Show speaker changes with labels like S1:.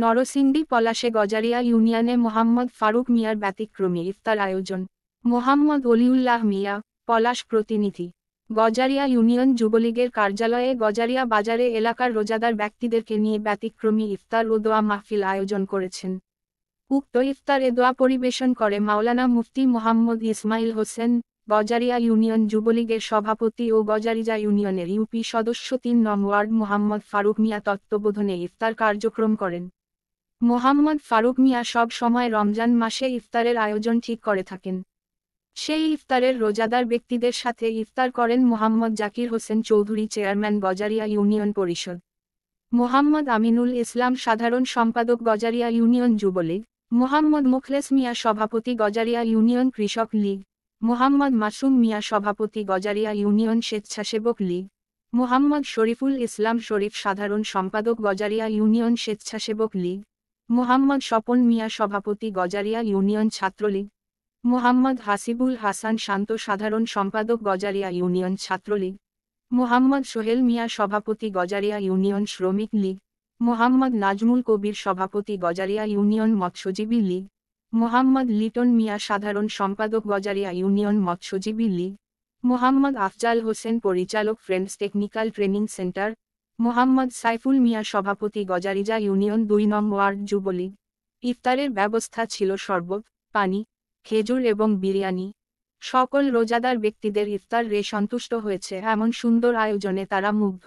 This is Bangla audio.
S1: নরসিংদী পলাশে গজারিয়া ইউনিয়নে মোহাম্মদ ফারুক মিয়ার ব্যতিক্রমী ইফতার আয়োজন মোহাম্মদ অলিউল্লাহ মিয়া পলাশ প্রতিনিধি গজারিয়া ইউনিয়ন যুবলীগের কার্যালয়ে গজারিয়া বাজারে এলাকার রোজাদার ব্যক্তিদেরকে নিয়ে ব্যতিক্রমী ইফতার ও দোয়া মাহফিল আয়োজন করেছেন উক্ত ইফতারে দোয়া পরিবেশন করে মাওলানা মুফতি মোহাম্মদ ইসমাইল হোসেন গজারিয়া ইউনিয়ন যুবলীগের সভাপতি ও গজারিজা ইউনিয়নের ইউপি সদস্য তিন নং ওয়ার্ড মোহাম্মদ ফারুক মিয়া তত্ত্ববোধনে ইফতার কার্যক্রম করেন মোহাম্মদ ফারুক মিয়া সব সময় রমজান মাসে ইফতারের আয়োজন ঠিক করে থাকেন সেই ইফতারের রোজাদার ব্যক্তিদের সাথে ইফতার করেন মোহাম্মদ জাকির হোসেন চৌধুরী চেয়ারম্যান গজারিয়া ইউনিয়ন পরিষদ মোহাম্মদ আমিনুল ইসলাম সাধারণ সম্পাদক গজারিয়া ইউনিয়ন যুবলীগ মোহাম্মদ মুখলেস মিয়া সভাপতি গজারিয়া ইউনিয়ন কৃষক লীগ মোহাম্মদ মাসুম মিয়া সভাপতি গজারিয়া ইউনিয়ন স্বেচ্ছাসেবক লীগ মোহাম্মদ শরীফুল ইসলাম শরীফ সাধারণ সম্পাদক গজারিয়া ইউনিয়ন স্বেচ্ছাসেবক লীগ মোহাম্মদ স্বপন মিয়া সভাপতি গজারিয়া ইউনিয়ন ছাত্রলীগ মোহাম্মদ হাসিবুল হাসান শান্ত সাধারণ সম্পাদক গজারিয়া ইউনিয়ন ছাত্রলীগ মোহাম্মদ সোহেল মিয়া সভাপতি গজারিয়া ইউনিয়ন শ্রমিক লীগ মোহাম্মদ নাজমুল কবির সভাপতি গজারিয়া ইউনিয়ন মৎস্যজীবী লীগ মোহাম্মদ লিটন মিয়া সাধারণ সম্পাদক গজারিয়া ইউনিয়ন মৎস্যজীবী লীগ মোহাম্মদ আফজাল হোসেন পরিচালক Friends Technical Training Centre Mohammad Saiful Mia সভাপতি গজারিজা ইউনিয়ন দুই নং ওয়ার্ড যুবলীগ ইফতারের ব্যবস্থা ছিল শরবত পানি খেজুর এবং বিরিয়ানি সকল রোজাদার ব্যক্তিদের ইফতার রে সন্তুষ্ট হয়েছে এমন সুন্দর আয়োজনে তারা মুগ্ধ